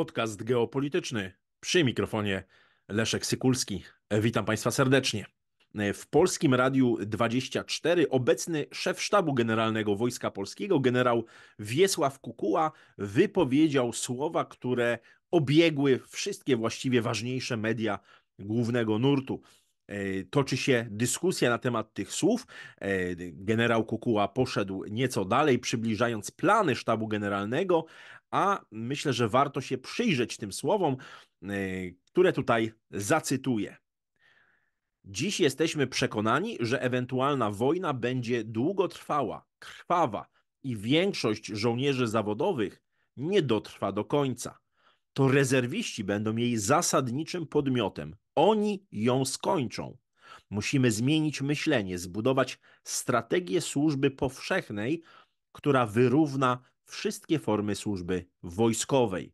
Podcast geopolityczny przy mikrofonie Leszek Sykulski. Witam Państwa serdecznie. W Polskim Radiu 24 obecny szef sztabu generalnego Wojska Polskiego, generał Wiesław Kukuła, wypowiedział słowa, które obiegły wszystkie właściwie ważniejsze media głównego nurtu. E, toczy się dyskusja na temat tych słów. E, generał Kukuła poszedł nieco dalej, przybliżając plany sztabu generalnego, a myślę, że warto się przyjrzeć tym słowom, e, które tutaj zacytuję. Dziś jesteśmy przekonani, że ewentualna wojna będzie długotrwała, krwawa i większość żołnierzy zawodowych nie dotrwa do końca. To rezerwiści będą jej zasadniczym podmiotem. Oni ją skończą. Musimy zmienić myślenie, zbudować strategię służby powszechnej, która wyrówna wszystkie formy służby wojskowej.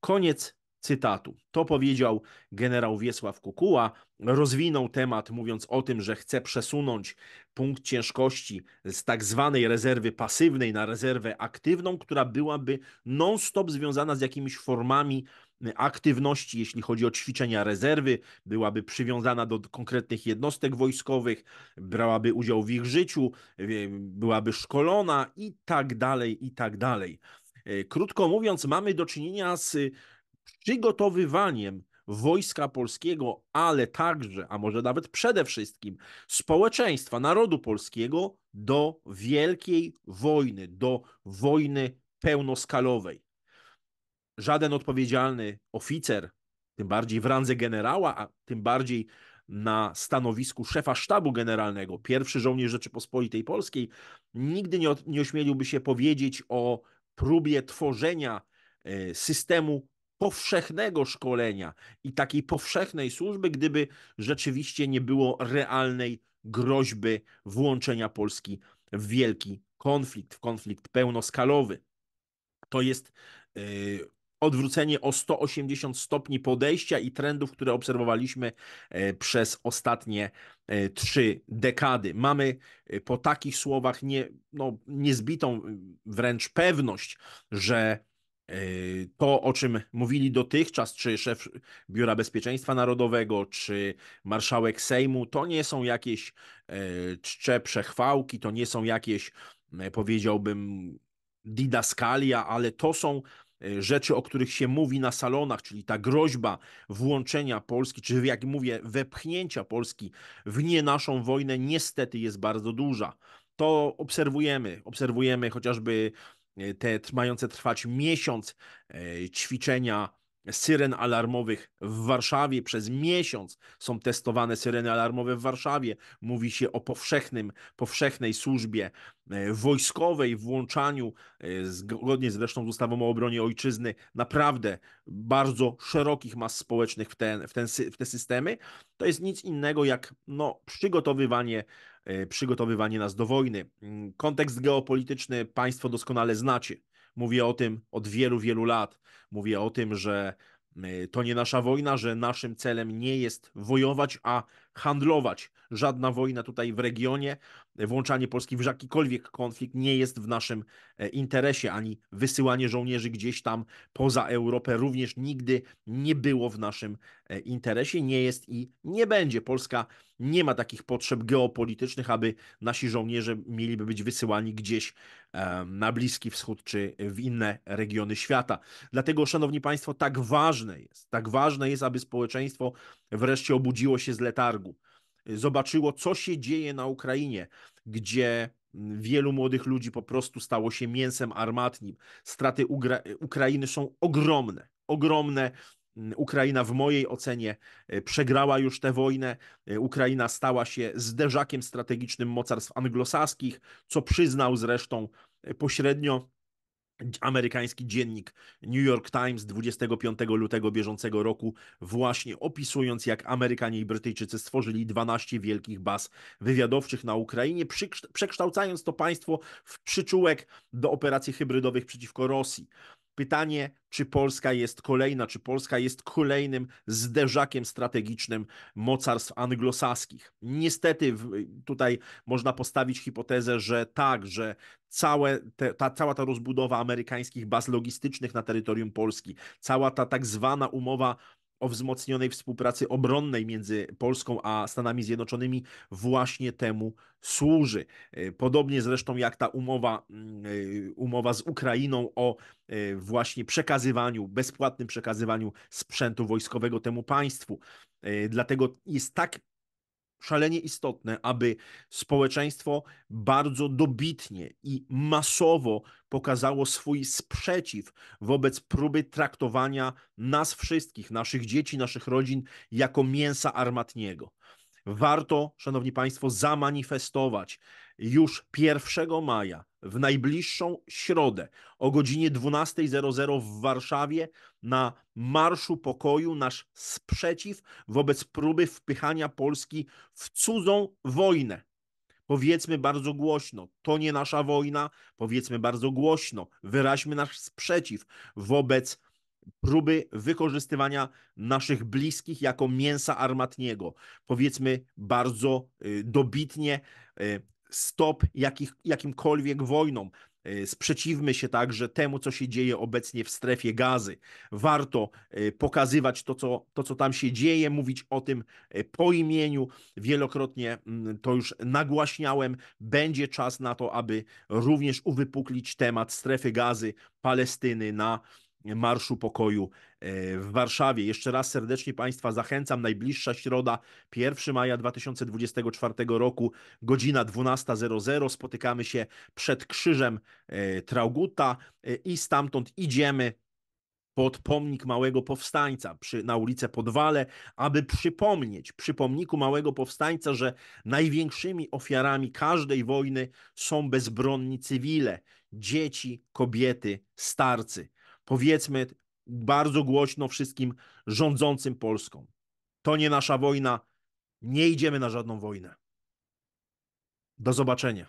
Koniec cytatu. To powiedział generał Wiesław Kukuła. Rozwinął temat, mówiąc o tym, że chce przesunąć punkt ciężkości z tak zwanej rezerwy pasywnej na rezerwę aktywną, która byłaby non-stop związana z jakimiś formami aktywności, jeśli chodzi o ćwiczenia rezerwy, byłaby przywiązana do konkretnych jednostek wojskowych, brałaby udział w ich życiu, byłaby szkolona i tak dalej, i tak dalej. E, krótko mówiąc, mamy do czynienia z przygotowywaniem wojska polskiego, ale także, a może nawet przede wszystkim społeczeństwa, narodu polskiego do wielkiej wojny, do wojny pełnoskalowej żaden odpowiedzialny oficer, tym bardziej w randze generała, a tym bardziej na stanowisku szefa sztabu generalnego, pierwszy żołnierz Rzeczypospolitej Polskiej, nigdy nie, nie ośmieliłby się powiedzieć o próbie tworzenia e, systemu powszechnego szkolenia i takiej powszechnej służby, gdyby rzeczywiście nie było realnej groźby włączenia Polski w wielki konflikt, w konflikt pełnoskalowy. To jest e, odwrócenie o 180 stopni podejścia i trendów, które obserwowaliśmy e, przez ostatnie e, trzy dekady. Mamy e, po takich słowach nie, no, niezbitą wręcz pewność, że to, o czym mówili dotychczas, czy szef Biura Bezpieczeństwa Narodowego, czy marszałek Sejmu, to nie są jakieś czcze przechwałki, to nie są jakieś, powiedziałbym, didaskalia, ale to są E, rzeczy, o których się mówi na salonach, czyli ta groźba włączenia Polski, czy jak mówię, wepchnięcia Polski w nie naszą wojnę, niestety jest bardzo duża. To obserwujemy. Obserwujemy chociażby e, te mające trwać miesiąc e, ćwiczenia syren alarmowych w Warszawie. Przez miesiąc są testowane syreny alarmowe w Warszawie. Mówi się o powszechnym, powszechnej służbie e, wojskowej, włączaniu, e, zgodnie zresztą z ustawą o obronie ojczyzny, naprawdę bardzo szerokich mas społecznych w, ten, w, ten, w te systemy. To jest nic innego jak no, przygotowywanie e, przygotowywanie nas do wojny. Mm, kontekst geopolityczny Państwo doskonale znacie. Mówię o tym od wielu, wielu lat. Mówię o tym, że y, to nie nasza wojna, że naszym celem nie jest wojować, a handlować. Żadna wojna tutaj w regionie, włączanie Polski w jakikolwiek konflikt nie jest w naszym e, interesie, ani wysyłanie żołnierzy gdzieś tam poza Europę również nigdy nie było w naszym e, interesie, nie jest i nie będzie. Polska nie ma takich potrzeb geopolitycznych, aby nasi żołnierze mieliby być wysyłani gdzieś e, na Bliski Wschód czy w inne regiony świata. Dlatego, szanowni państwo, tak ważne jest, tak ważne jest, aby społeczeństwo wreszcie obudziło się z letargu zobaczyło, co się dzieje na Ukrainie, gdzie mm, wielu młodych ludzi po prostu stało się mięsem armatnim. Straty Ugra Ukrainy są ogromne, ogromne. Mm, Ukraina w mojej ocenie e, przegrała już tę wojnę. E, Ukraina stała się zderzakiem strategicznym mocarstw anglosaskich, co przyznał zresztą e, pośrednio Amerykański dziennik New York Times 25 lutego bieżącego roku, właśnie opisując, jak Amerykanie i Brytyjczycy stworzyli 12 wielkich baz wywiadowczych na Ukrainie, przekształcając to państwo w przyczółek do operacji hybrydowych przeciwko Rosji. Pytanie, czy Polska jest kolejna, czy Polska jest kolejnym zderzakiem strategicznym mocarstw anglosaskich. Niestety tutaj można postawić hipotezę, że tak, że całe te, ta, cała ta rozbudowa amerykańskich baz logistycznych na terytorium Polski, cała ta tak zwana umowa o wzmocnionej współpracy obronnej między Polską a Stanami Zjednoczonymi właśnie temu służy. Y, podobnie zresztą jak ta umowa, mm, y, umowa z Ukrainą o y, właśnie przekazywaniu, bezpłatnym przekazywaniu sprzętu wojskowego temu państwu. Dlatego jest tak szalenie istotne, aby społeczeństwo bardzo dobitnie i masowo pokazało swój sprzeciw wobec próby traktowania nas wszystkich, naszych dzieci, naszych rodzin, jako mięsa armatniego. Warto, Szanowni Państwo, zamanifestować już 1 maja w najbliższą środę o godzinie 12.00 w Warszawie na Marszu Pokoju nasz sprzeciw wobec próby wpychania Polski w cudzą wojnę. Powiedzmy bardzo głośno, to nie nasza wojna, powiedzmy bardzo głośno, wyraźmy nasz sprzeciw wobec próby wykorzystywania naszych bliskich jako mięsa armatniego. Powiedzmy bardzo y, dobitnie, y, stop jakich, jakimkolwiek wojnom. E, sprzeciwmy się także temu, co się dzieje obecnie w strefie gazy. Warto e, pokazywać to co, to, co tam się dzieje, mówić o tym e, po imieniu. Wielokrotnie mm, to już nagłaśniałem. Będzie czas na to, aby również uwypuklić temat strefy gazy, Palestyny na Marszu Pokoju e, w Warszawie. Jeszcze raz serdecznie Państwa zachęcam. Najbliższa środa, 1 maja 2024 roku, godzina 12.00. Spotykamy się przed Krzyżem e, Trauguta e, i stamtąd idziemy pod pomnik Małego Powstańca przy, na ulicę Podwale, aby przypomnieć przy pomniku Małego Powstańca, że największymi ofiarami każdej wojny są bezbronni cywile, dzieci, kobiety, starcy. Powiedzmy bardzo głośno wszystkim rządzącym Polską. To nie nasza wojna. Nie idziemy na żadną wojnę. Do zobaczenia.